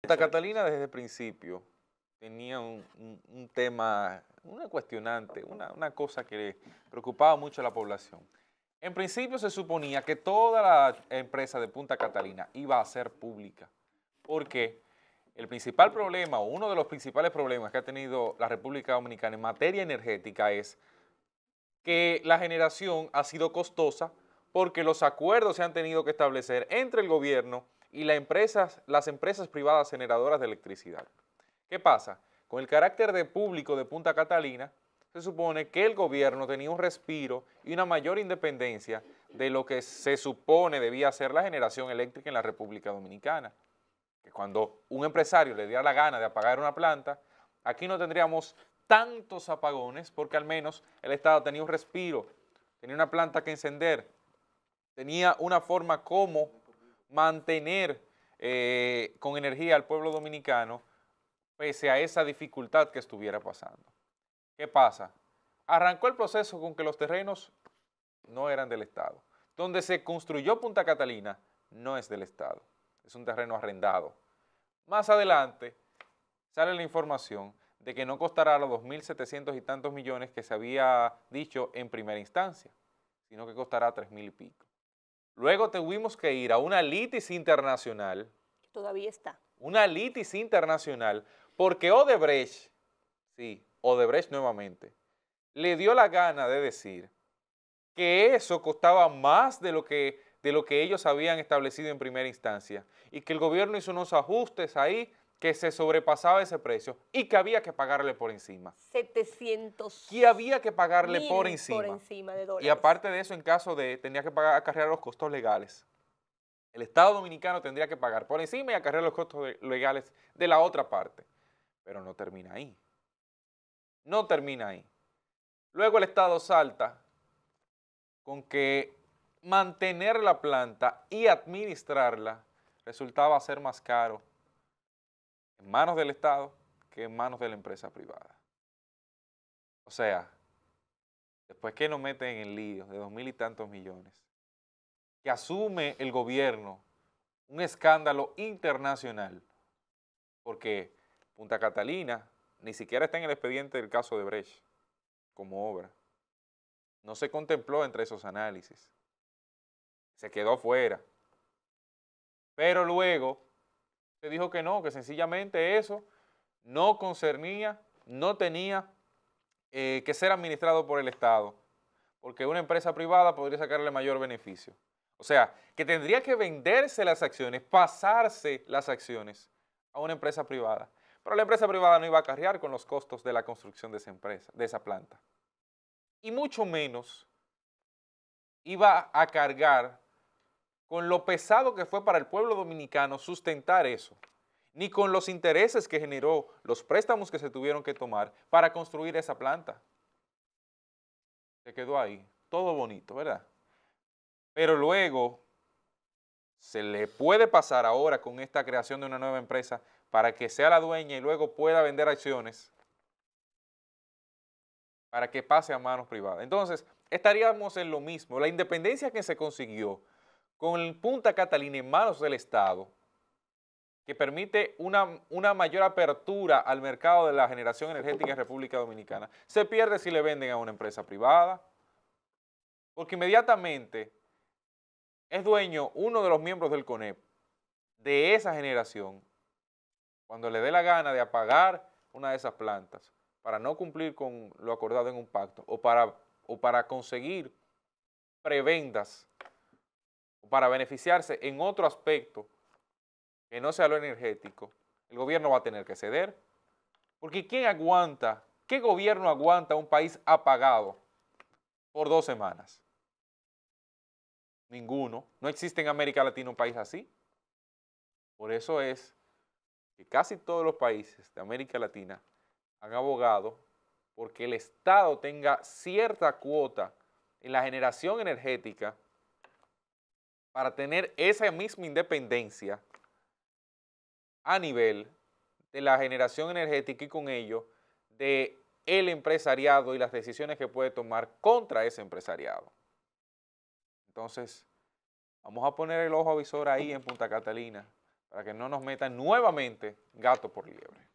Punta Catalina desde el principio tenía un, tema, una cuestionante, una, una, cosa que preocupaba mucho a la población. En principio se suponía que toda la empresa de Punta Catalina iba a ser pública, porque el principal problema, o uno de los principales problemas que ha tenido la República Dominicana en materia energética es que la generación ha sido costosa porque los acuerdos se han tenido que establecer entre el gobierno y las empresas, las empresas privadas generadoras de electricidad. ¿Qué pasa? Con el carácter de público de Punta Catalina, se supone que el gobierno tenía un respiro y una mayor independencia de lo que se supone debía ser la generación eléctrica en la República Dominicana. Que cuando un empresario le diera la gana de apagar una planta, aquí no tendríamos tantos apagones porque al menos el Estado tenía un respiro, tenía una planta que encender, tenía una forma como mantener eh, con energía al pueblo dominicano pese a esa dificultad que estuviera pasando. ¿Qué pasa? Arrancó el proceso con que los terrenos no eran del Estado. Donde se construyó Punta Catalina no es del Estado, es un terreno arrendado. Más adelante sale la información de que no costará los 2.700 y tantos millones que se había dicho en primera instancia, sino que costará 3.000 y pico. Luego tuvimos que ir a una litis internacional. Todavía está. Una litis internacional, porque Odebrecht, sí, Odebrecht nuevamente, le dio la gana de decir que eso costaba más de lo que, de lo que ellos habían establecido en primera instancia y que el gobierno hizo unos ajustes ahí que se sobrepasaba ese precio y que había que pagarle por encima. 700. Que había que pagarle por encima. Por encima de dólares. Y aparte de eso, en caso de tenía que pagar acarrear los costos legales. El Estado dominicano tendría que pagar por encima y acarrear los costos legales de la otra parte. Pero no termina ahí. No termina ahí. Luego el Estado salta con que mantener la planta y administrarla resultaba ser más caro en manos del Estado que en manos de la empresa privada. O sea, después que nos meten en líos de dos mil y tantos millones, que asume el gobierno un escándalo internacional, porque Punta Catalina ni siquiera está en el expediente del caso de Brecht como obra. No se contempló entre esos análisis. Se quedó fuera. Pero luego dijo que no, que sencillamente eso no concernía, no tenía eh, que ser administrado por el Estado, porque una empresa privada podría sacarle mayor beneficio. O sea, que tendría que venderse las acciones, pasarse las acciones a una empresa privada. Pero la empresa privada no iba a cargar con los costos de la construcción de esa empresa, de esa planta. Y mucho menos iba a cargar con lo pesado que fue para el pueblo dominicano sustentar eso, ni con los intereses que generó los préstamos que se tuvieron que tomar para construir esa planta. Se quedó ahí, todo bonito, ¿verdad? Pero luego se le puede pasar ahora con esta creación de una nueva empresa para que sea la dueña y luego pueda vender acciones para que pase a manos privadas. Entonces, estaríamos en lo mismo. La independencia que se consiguió con el Punta Catalina en manos del Estado, que permite una, una mayor apertura al mercado de la generación energética en República Dominicana, se pierde si le venden a una empresa privada, porque inmediatamente es dueño uno de los miembros del CONEP de esa generación, cuando le dé la gana de apagar una de esas plantas para no cumplir con lo acordado en un pacto o para, o para conseguir prebendas para beneficiarse en otro aspecto que no sea lo energético, el gobierno va a tener que ceder. Porque ¿quién aguanta? ¿Qué gobierno aguanta un país apagado por dos semanas? Ninguno. No existe en América Latina un país así. Por eso es que casi todos los países de América Latina han abogado porque el Estado tenga cierta cuota en la generación energética para tener esa misma independencia a nivel de la generación energética y con ello de el empresariado y las decisiones que puede tomar contra ese empresariado. Entonces, vamos a poner el ojo avisor ahí en Punta Catalina para que no nos metan nuevamente gato por liebre.